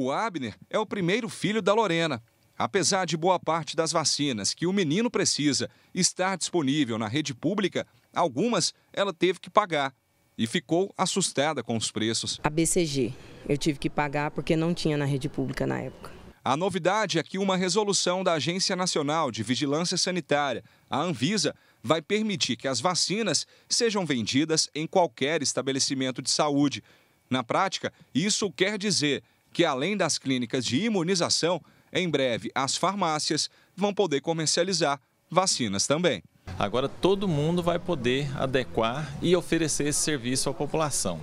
O Abner é o primeiro filho da Lorena. Apesar de boa parte das vacinas que o menino precisa estar disponível na rede pública, algumas ela teve que pagar e ficou assustada com os preços. A BCG eu tive que pagar porque não tinha na rede pública na época. A novidade é que uma resolução da Agência Nacional de Vigilância Sanitária, a Anvisa, vai permitir que as vacinas sejam vendidas em qualquer estabelecimento de saúde. Na prática, isso quer dizer que, além das clínicas de imunização, em breve as farmácias vão poder comercializar vacinas também. Agora todo mundo vai poder adequar e oferecer esse serviço à população,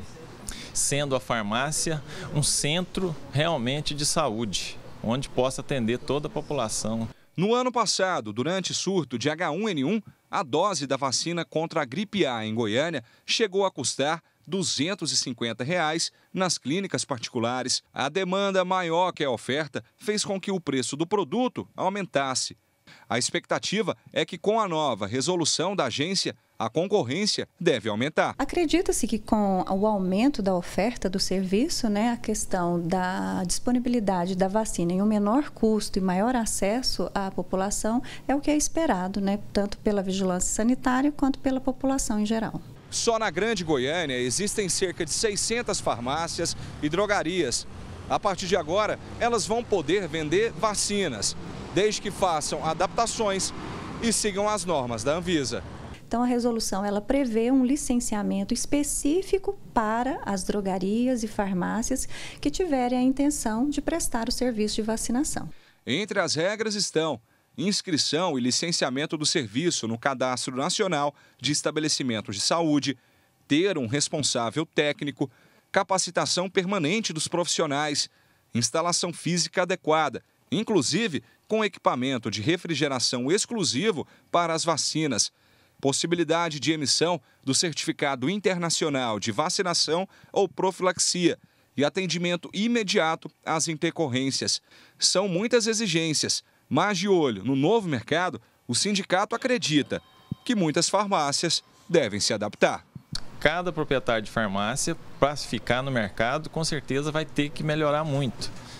sendo a farmácia um centro realmente de saúde, onde possa atender toda a população. No ano passado, durante surto de H1N1, a dose da vacina contra a gripe A em Goiânia chegou a custar R$ 250 reais nas clínicas particulares. A demanda maior que a oferta fez com que o preço do produto aumentasse. A expectativa é que com a nova resolução da agência, a concorrência deve aumentar. Acredita-se que com o aumento da oferta do serviço, né, a questão da disponibilidade da vacina em um menor custo e maior acesso à população é o que é esperado, né, tanto pela vigilância sanitária quanto pela população em geral. Só na Grande Goiânia existem cerca de 600 farmácias e drogarias. A partir de agora, elas vão poder vender vacinas, desde que façam adaptações e sigam as normas da Anvisa. Então a resolução ela prevê um licenciamento específico para as drogarias e farmácias que tiverem a intenção de prestar o serviço de vacinação. Entre as regras estão inscrição e licenciamento do serviço no Cadastro Nacional de Estabelecimentos de Saúde, ter um responsável técnico, capacitação permanente dos profissionais, instalação física adequada, inclusive com equipamento de refrigeração exclusivo para as vacinas, possibilidade de emissão do Certificado Internacional de Vacinação ou Profilaxia e atendimento imediato às intercorrências. São muitas exigências mas de olho no novo mercado, o sindicato acredita que muitas farmácias devem se adaptar. Cada proprietário de farmácia, para ficar no mercado, com certeza vai ter que melhorar muito.